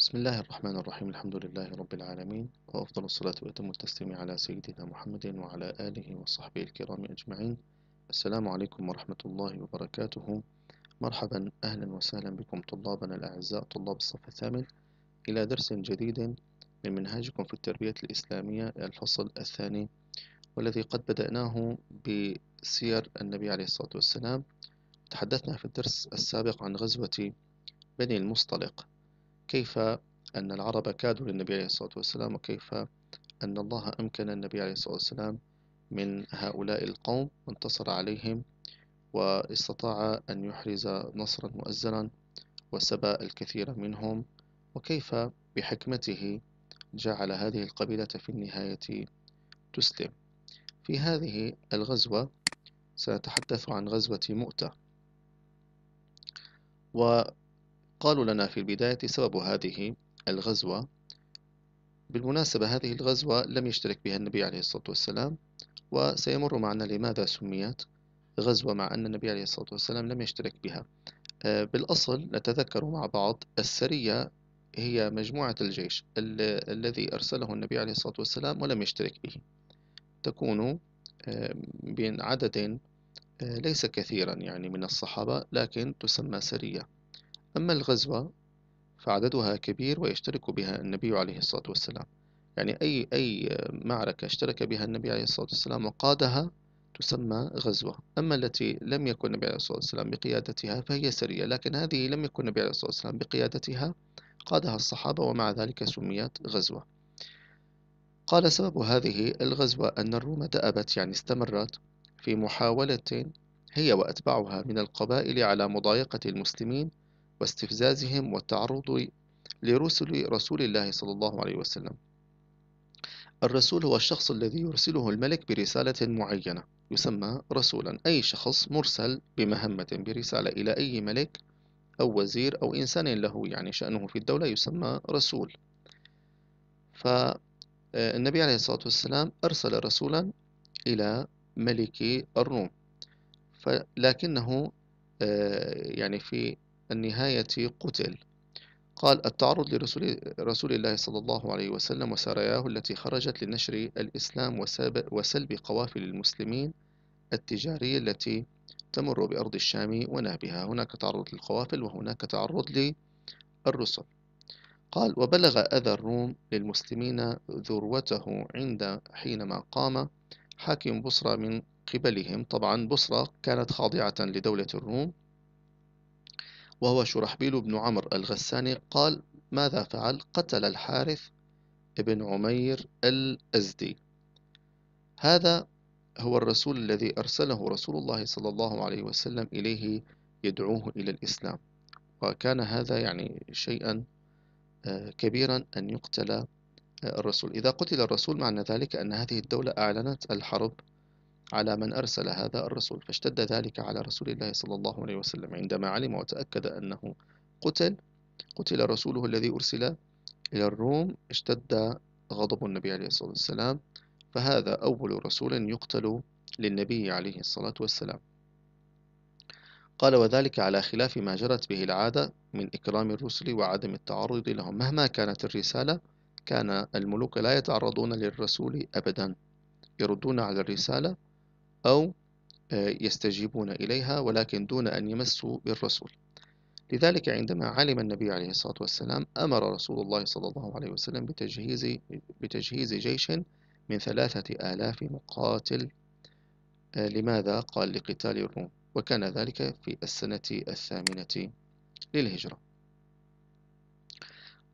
بسم الله الرحمن الرحيم الحمد لله رب العالمين وأفضل الصلاة وأتم التسليم على سيدنا محمد وعلى آله وصحبه الكرام أجمعين السلام عليكم ورحمة الله وبركاته مرحبا أهلا وسهلا بكم طلابنا الأعزاء طلاب الصف الثامن إلى درس جديد من منهاجكم في التربية الإسلامية الفصل الثاني والذي قد بدأناه بسير النبي عليه الصلاة والسلام تحدثنا في الدرس السابق عن غزوة بني المصطلق كيف أن العرب كادوا للنبي عليه الصلاة والسلام وكيف أن الله أمكن النبي عليه الصلاة والسلام من هؤلاء القوم وانتصر عليهم واستطاع أن يحرز نصرا مؤزرا وسبى الكثير منهم وكيف بحكمته جعل هذه القبيلة في النهاية تسلم في هذه الغزوة سنتحدث عن غزوة مؤتة قالوا لنا في البداية سبب هذه الغزوة بالمناسبة هذه الغزوة لم يشترك بها النبي عليه الصلاة والسلام وسيمر معنا لماذا سميت غزوة مع أن النبي عليه الصلاة والسلام لم يشترك بها آه، بالأصل نتذكر مع بعض السرية هي مجموعة الجيش الذي أرسله النبي عليه الصلاة والسلام ولم يشترك به تكون آه، بين عدد آه، ليس كثيرا يعني من الصحابة لكن تسمى سرية أما الغزوة فعددها كبير ويشترك بها النبي عليه الصلاة والسلام يعني أي أي معركة اشترك بها النبي عليه الصلاة والسلام وقادها تسمى غزوة أما التي لم يكن النبي عليه الصلاة والسلام بقيادتها فهي سرية لكن هذه لم يكن النبي عليه الصلاة والسلام بقيادتها قادها الصحابة ومع ذلك سميت غزوة قال سبب هذه الغزوة أن الروم دأبت يعني استمرت في محاولة هي وأتباعها من القبائل على مضايقة المسلمين واستفزازهم والتعرض لرسل رسول الله صلى الله عليه وسلم الرسول هو الشخص الذي يرسله الملك برسالة معينة يسمى رسولا أي شخص مرسل بمهمة برسالة إلى أي ملك أو وزير أو إنسان له يعني شأنه في الدولة يسمى رسول فالنبي آه، عليه الصلاة والسلام أرسل رسولا إلى ملك الروم لكنه آه، يعني في النهاية قتل قال التعرض لرسول رسول الله صلى الله عليه وسلم وسراياه التي خرجت لنشر الإسلام وسلب قوافل المسلمين التجارية التي تمر بأرض الشام ونهبها هناك تعرض للقوافل وهناك تعرض للرسل قال وبلغ أذى الروم للمسلمين ذروته عند حينما قام حاكم بصرى من قبلهم طبعا بصرى كانت خاضعة لدولة الروم وهو شرحبيل بن عمرو الغساني قال ماذا فعل قتل الحارث بن عمير الأزدي هذا هو الرسول الذي أرسله رسول الله صلى الله عليه وسلم إليه يدعوه إلى الإسلام وكان هذا يعني شيئا آه، كبيرا أن يقتل آه، الرسول إذا قتل الرسول معنى ذلك أن هذه الدولة أعلنت الحرب على من أرسل هذا الرسول فاشتد ذلك على رسول الله صلى الله عليه وسلم عندما علم وتأكد أنه قتل قتل رسوله الذي أرسل إلى الروم اشتد غضب النبي عليه الصلاة والسلام فهذا أول رسول يقتل للنبي عليه الصلاة والسلام قال وذلك على خلاف ما جرت به العادة من إكرام الرسل وعدم التعرض لهم مهما كانت الرسالة كان الملوك لا يتعرضون للرسول أبدا يردون على الرسالة أو آه، يستجيبون إليها ولكن دون أن يمسوا بالرسول لذلك عندما علم النبي عليه الصلاة والسلام أمر رسول الله صلى الله عليه وسلم بتجهيز, بتجهيز جيش من ثلاثة آلاف مقاتل آه، لماذا؟ قال لقتال الروم وكان ذلك في السنة الثامنة للهجرة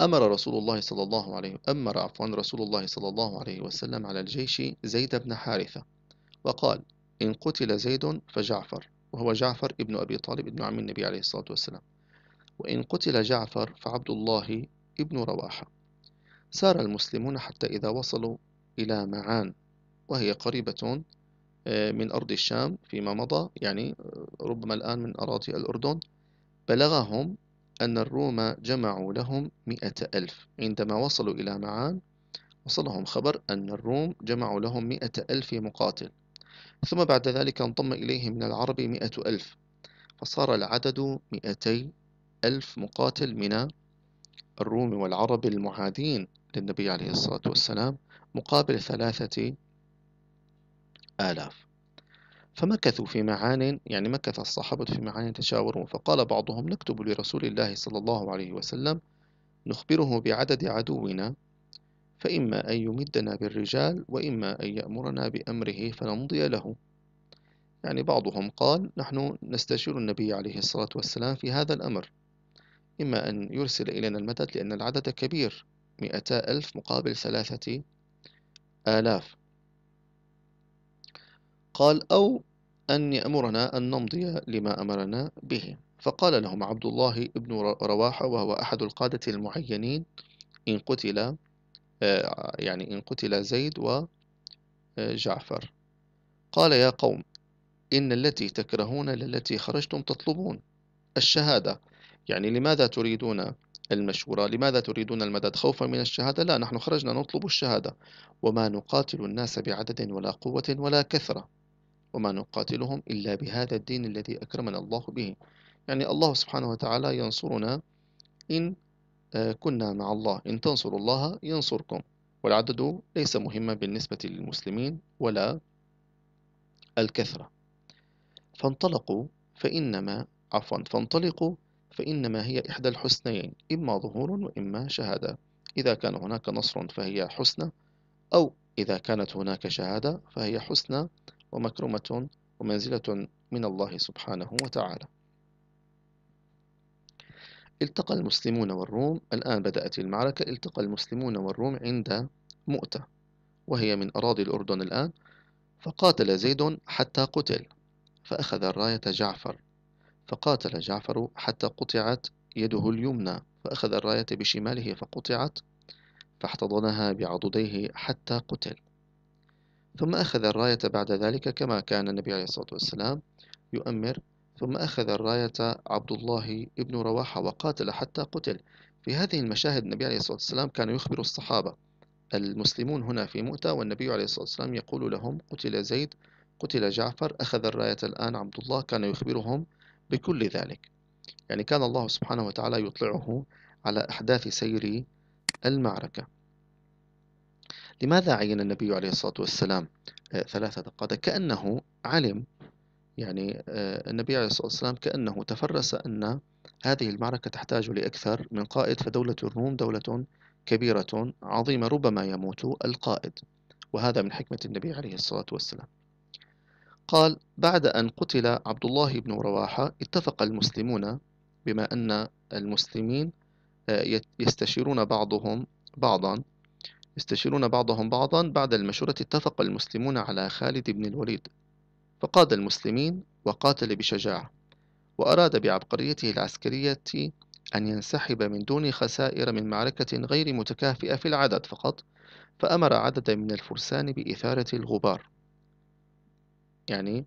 أمر رسول الله صلى الله عليه أمر عفوا رسول الله صلى الله عليه وسلم على الجيش زيد بن حارثة وقال إن قتل زيد فجعفر وهو جعفر ابن أبي طالب ابن عم النبي عليه الصلاة والسلام وإن قتل جعفر فعبد الله ابن رواحة سار المسلمون حتى إذا وصلوا إلى معان وهي قريبة آه، من أرض الشام فيما مضى يعني آه، ربما الآن من أراضي الأردن بلغهم أن الروم جمعوا لهم مئة ألف عندما وصلوا إلى معان وصلهم خبر أن الروم جمعوا لهم مئة ألف مقاتل ثم بعد ذلك انضم إليه من العرب مئة ألف فصار العدد مئتي ألف مقاتل من الروم والعرب المعادين للنبي عليه الصلاة والسلام مقابل ثلاثة آلاف فمكثوا في معان يعني مكث الصحابة في معان يتشاورون فقال بعضهم نكتب لرسول الله صلى الله عليه وسلم نخبره بعدد عدونا فإما أن يمدنا بالرجال وإما أن يأمرنا بأمره فنمضي له يعني بعضهم قال نحن نستشير النبي عليه الصلاة والسلام في هذا الأمر إما أن يرسل إلينا المدد لأن العدد كبير مئتا ألف مقابل ثلاثة آلاف قال أو أن يأمرنا أن نمضي لما أمرنا به فقال لهم عبد الله بن رواحة وهو أحد القادة المعينين إن قتل آه، يعني إن قتل زيد وجعفر آه، قال يا قوم إن التي تكرهون للتي خرجتم تطلبون الشهادة يعني لماذا تريدون المشورة لماذا تريدون المدد خوفا من الشهادة لا نحن خرجنا نطلب الشهادة وما نقاتل الناس بعدد ولا قوة ولا كثرة وما نقاتلهم إلا بهذا الدين الذي أكرمنا الله به يعني الله سبحانه وتعالى ينصرنا إن آه، كنا مع الله إن تنصروا الله ينصركم والعدد ليس مهما بالنسبة للمسلمين ولا الكثرة فانطلقوا فإنما عفوا فانطلقوا فإنما هي إحدى الحسنيين إما ظهور وإما شهادة إذا كان هناك نصر فهي حسنى أو إذا كانت هناك شهادة فهي حسنى ومكرمة ومنزلة من الله سبحانه وتعالى التقى المسلمون والروم الآن بدأت المعركة التقى المسلمون والروم عند مؤتة وهي من أراضي الأردن الآن فقاتل زيد حتى قتل فأخذ الراية جعفر فقاتل جعفر حتى قطعت يده اليمنى فأخذ الراية بشماله فقطعت فاحتضنها بعضديه حتى قتل ثم أخذ الراية بعد ذلك كما كان النبي عليه الصلاة والسلام يؤمر ثم أخذ الراية عبد الله بن رواحة وقاتل حتى قتل في هذه المشاهد النبي عليه الصلاة والسلام كان يخبر الصحابة المسلمون هنا في مؤتة والنبي عليه الصلاة والسلام يقول لهم قتل زيد قتل جعفر أخذ الراية الآن عبد الله كان يخبرهم بكل ذلك يعني كان الله سبحانه وتعالى يطلعه على أحداث سير المعركة لماذا عين النبي عليه الصلاة والسلام آه، ثلاثة قادة كأنه علم يعني آه، النبي عليه الصلاة والسلام كأنه تفرس أن هذه المعركة تحتاج لأكثر من قائد فدولة الروم دولة كبيرة عظيمة ربما يموت القائد وهذا من حكمة النبي عليه الصلاة والسلام قال بعد أن قتل عبد الله بن رواحة اتفق المسلمون بما أن المسلمين آه، يستشيرون بعضهم بعضا يستشيرون بعضهم بعضا بعد المشورة اتفق المسلمون على خالد بن الوليد فقاد المسلمين وقاتل بشجاعة وأراد بعبقريته العسكرية أن ينسحب من دون خسائر من معركة غير متكافئة في العدد فقط فأمر عددا من الفرسان بإثارة الغبار يعني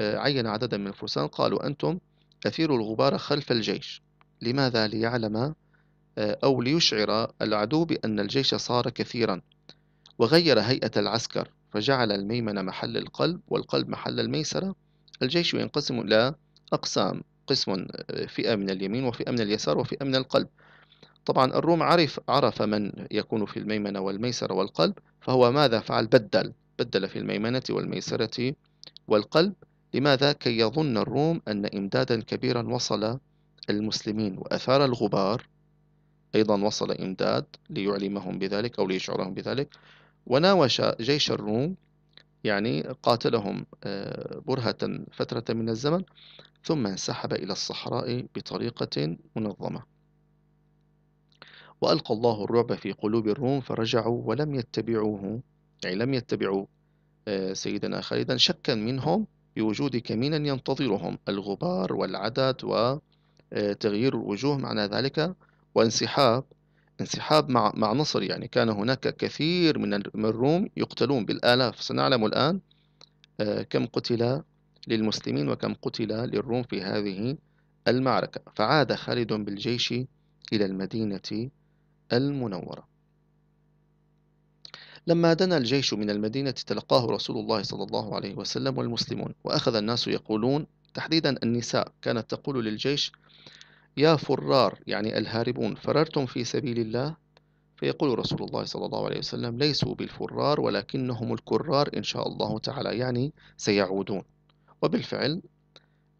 آه، عين عددا من الفرسان قالوا أنتم أثيروا الغبار خلف الجيش لماذا ليعلم آه، أو ليشعر العدو بأن الجيش صار كثيرا وغير هيئة العسكر فجعل الميمنة محل القلب والقلب محل الميسرة الجيش ينقسم إلى أقسام قسم آه، فئة من اليمين وفئة من اليسار وفئة من القلب طبعا الروم عرف, عرف من يكون في الميمنة والميسرة والقلب فهو ماذا فعل بدل بدل في الميمنة والميسرة والقلب لماذا كي يظن الروم أن إمدادا كبيرا وصل المسلمين وأثار الغبار أيضا وصل إمداد ليعلمهم بذلك أو ليشعرهم بذلك وناوش جيش الروم يعني قاتلهم آه، برهة فترة من الزمن ثم انسحب إلى الصحراء بطريقة منظمة وألقى الله الرعب في قلوب الروم فرجعوا ولم يتبعوه يعني لم يتبعوا آه، سيدنا خالدا شكا منهم بوجود كمين ينتظرهم الغبار والعدد وتغيير آه، الوجوه معنى ذلك وانسحاب انسحاب مع مع نصر يعني كان هناك كثير من الروم يقتلون بالآلاف سنعلم الآن آه، كم قتل للمسلمين وكم قتل للروم في هذه المعركة فعاد خالد بالجيش إلى المدينة المنورة لما دنا الجيش من المدينة تلقاه رسول الله صلى الله عليه وسلم والمسلمون وأخذ الناس يقولون تحديدا النساء كانت تقول للجيش يا فرار يعني الهاربون فررتم في سبيل الله فيقول رسول الله صلى الله عليه وسلم ليسوا بالفرار ولكنهم الكرار إن شاء الله تعالى يعني سيعودون وبالفعل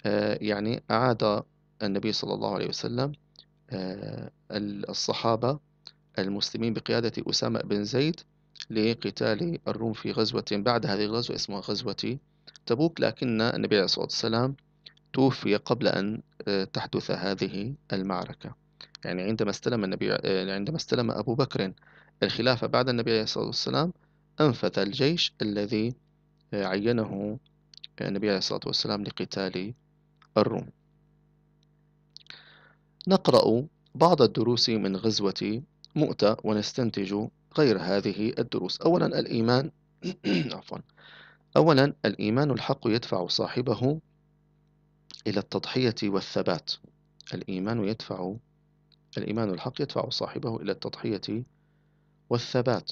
آه، يعني أعاد النبي صلى الله عليه وسلم آه، الصحابة المسلمين بقيادة أسامة بن زيد لقتال الروم في غزوة بعد هذه الغزوة اسمها غزوة تبوك لكن النبي عليه الصلاة والسلام توفي قبل أن آه، تحدث هذه المعركة يعني عندما استلم النبي آه، عندما استلم أبو بكر الخلافة بعد النبي عليه الصلاة والسلام أنفذ الجيش الذي آه، عينه النبي عليه الصلاة والسلام لقتال الروم نقرأ بعض الدروس من غزوة مؤتة ونستنتج غير هذه الدروس أولا الإيمان عفوا أولا الإيمان الحق يدفع صاحبه إلى التضحية والثبات الإيمان يدفع الإيمان الحق يدفع صاحبه إلى التضحية والثبات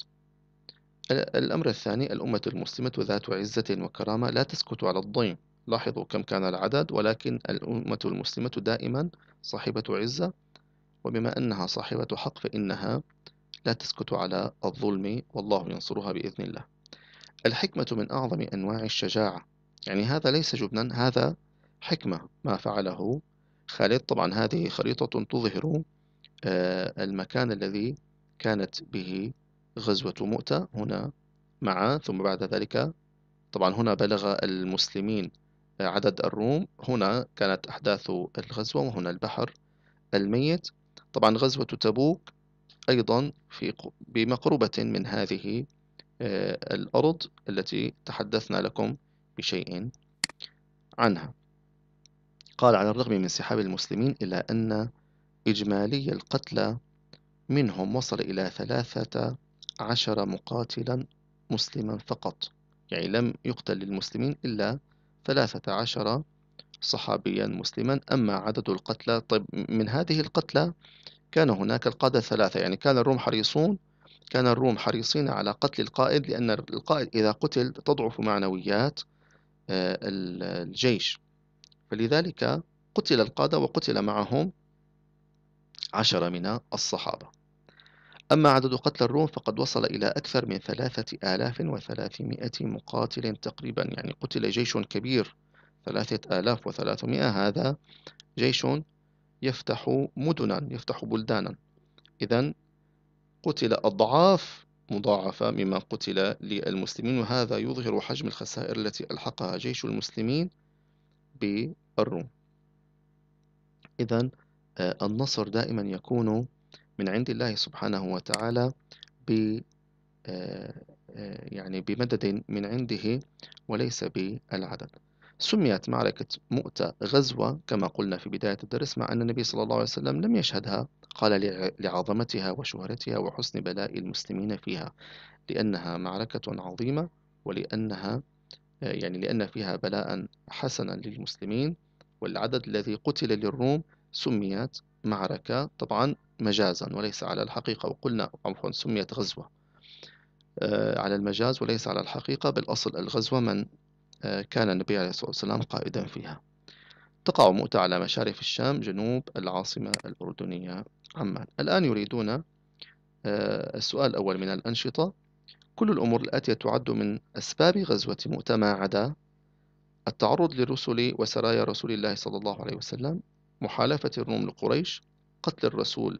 الأمر الثاني الأمة المسلمة ذات عزة وكرامة لا تسكت على الضيم لاحظوا كم كان العدد ولكن الأمة المسلمة دائما صاحبة عزة وبما أنها صاحبة حق فإنها لا تسكت على الظلم والله ينصرها بإذن الله الحكمة من أعظم أنواع الشجاعة يعني هذا ليس جبنا هذا حكمة ما فعله خالد طبعا هذه خريطة تظهر آه، المكان الذي كانت به غزوة مؤتة هنا مع ثم بعد ذلك طبعا هنا بلغ المسلمين عدد الروم هنا كانت أحداث الغزوة وهنا البحر الميت طبعا غزوة تبوك أيضا في بمقربة من هذه آه، الأرض التي تحدثنا لكم بشيء عنها قال على الرغم من انسحاب المسلمين إلا أن إجمالي القتلى منهم وصل إلى ثلاثة عشر مقاتلا مسلما فقط يعني لم يقتل للمسلمين إلا ثلاثة عشر صحابيا مسلما أما عدد القتلى طيب من هذه القتلى كان هناك القادة ثلاثة يعني كان الروم حريصون كان الروم حريصين على قتل القائد لأن القائد إذا قتل تضعف معنويات آه، الجيش فلذلك قتل القادة وقتل معهم عشرة من الصحابة أما عدد قتل الروم فقد وصل إلى أكثر من ثلاثة آلاف وثلاثمائة مقاتل تقريبا يعني قتل جيش كبير ثلاثة آلاف وثلاثمائة هذا جيش يفتح مدنا يفتح بلدانا إذا قتل أضعاف مضاعفة مما قتل للمسلمين وهذا يظهر حجم الخسائر التي ألحقها جيش المسلمين بالروم إذا آه، النصر دائما يكون من عند الله سبحانه وتعالى ب آه، آه، يعني بمدد من عنده وليس بالعدد سميت معركة مؤتة غزوة كما قلنا في بداية الدرس مع أن النبي صلى الله عليه وسلم لم يشهدها قال لعظمتها وشهرتها وحسن بلاء المسلمين فيها لأنها معركة عظيمة ولأنها يعني لأن فيها بلاء حسنا للمسلمين والعدد الذي قتل للروم سميت معركة طبعا مجازا وليس على الحقيقة وقلنا عفوا سميت غزوة آه، على المجاز وليس على الحقيقة بالأصل الغزوة من آه، كان النبي عليه الصلاة والسلام قائدا فيها تقع مؤتة على مشارف الشام جنوب العاصمة الأردنية عمان الآن يريدون آه، السؤال الأول من الأنشطة كل الأمور الآتية تعد من أسباب غزوة مؤتة ما عدا التعرض للرسل وسرايا رسول الله صلى الله عليه وسلم محالفة الروم لقريش قتل الرسول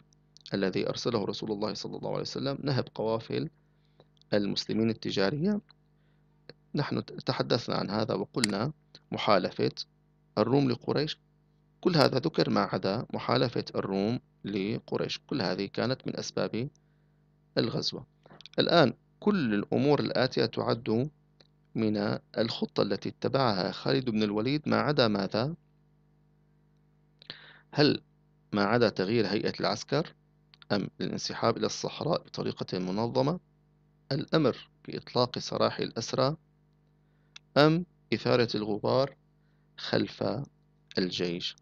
الذي أرسله رسول الله صلى الله عليه وسلم نهب قوافل المسلمين التجارية نحن تحدثنا عن هذا وقلنا محالفة الروم لقريش كل هذا ذكر ما عدا محالفة الروم لقريش كل هذه كانت من أسباب الغزوة الآن كل الأمور الآتية تعد من الخطة التي اتبعها خالد بن الوليد ما عدا ماذا؟ هل ما عدا تغيير هيئة العسكر أم الانسحاب إلى الصحراء بطريقة منظمة الأمر بإطلاق سراح الأسرى أم إثارة الغبار خلف الجيش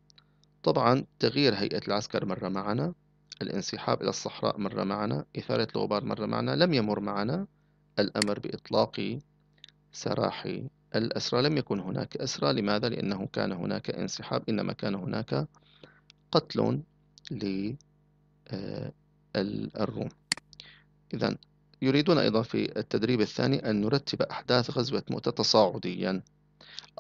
طبعا تغيير هيئة العسكر مر معنا الانسحاب إلى الصحراء مر معنا إثارة الغبار مر معنا لم يمر معنا الأمر بإطلاق سراح الأسرى لم يكن هناك أسرى لماذا؟ لأنه كان هناك انسحاب إنما كان هناك قتل للروم آه، إذا يريدون أيضا في التدريب الثاني أن نرتب أحداث غزوة مؤتة تصاعديا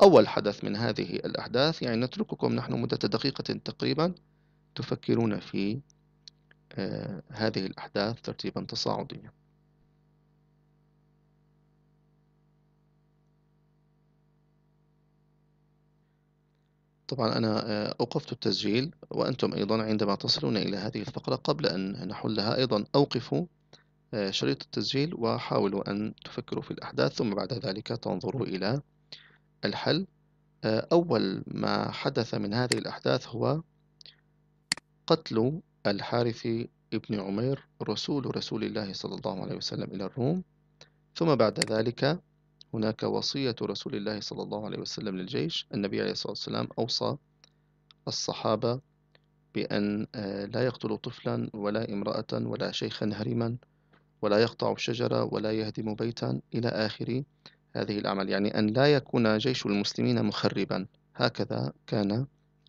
أول حدث من هذه الأحداث يعني نترككم نحن مدة دقيقة تقريبا تفكرون في آه، هذه الأحداث ترتيبا تصاعديا طبعا أنا آه، أوقفت التسجيل وأنتم أيضا عندما تصلون إلى هذه الفقرة قبل أن نحلها أيضا أوقفوا آه، شريط التسجيل وحاولوا أن تفكروا في الأحداث ثم بعد ذلك تنظروا إلى الحل أول ما حدث من هذه الأحداث هو قتل الحارث بن عمير رسول رسول الله صلى الله عليه وسلم إلى الروم ثم بعد ذلك هناك وصية رسول الله صلى الله عليه وسلم للجيش النبي عليه الصلاة والسلام أوصى الصحابة بأن آه، لا يقتلوا طفلا ولا امرأة ولا شيخا هرما ولا يقطع شجرة ولا يهدم بيتا إلى آخر هذه الأعمال يعني أن لا يكون جيش المسلمين مخربا هكذا كان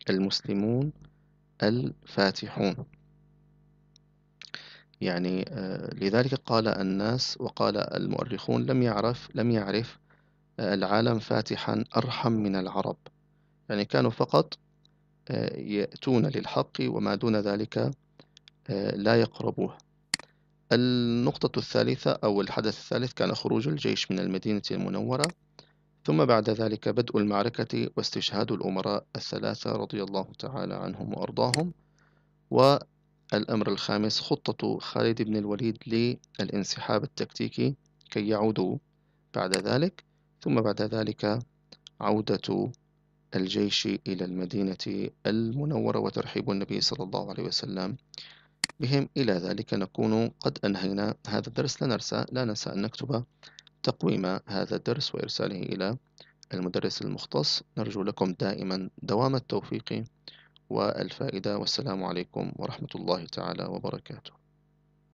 المسلمون الفاتحون يعني آه، لذلك قال الناس وقال المؤرخون لم يعرف لم يعرف آه، العالم فاتحا أرحم من العرب يعني كانوا فقط آه، يأتون للحق وما دون ذلك لا يقربوه النقطة الثالثة أو الحدث الثالث كان خروج الجيش من المدينة المنورة ثم بعد ذلك بدء المعركة واستشهاد الأمراء الثلاثة رضي الله تعالى عنهم وأرضاهم الأمر الخامس خطة خالد بن الوليد للانسحاب التكتيكي كي يعودوا بعد ذلك ثم بعد ذلك عودة الجيش إلى المدينة المنورة وترحيب النبي صلى الله عليه وسلم بهم إلى ذلك نكون قد أنهينا هذا الدرس لا ننسى لا ننسى أن نكتب تقويم هذا الدرس وإرساله إلى المدرس المختص نرجو لكم دائما دوام التوفيق والفائدة والسلام عليكم ورحمة الله تعالى وبركاته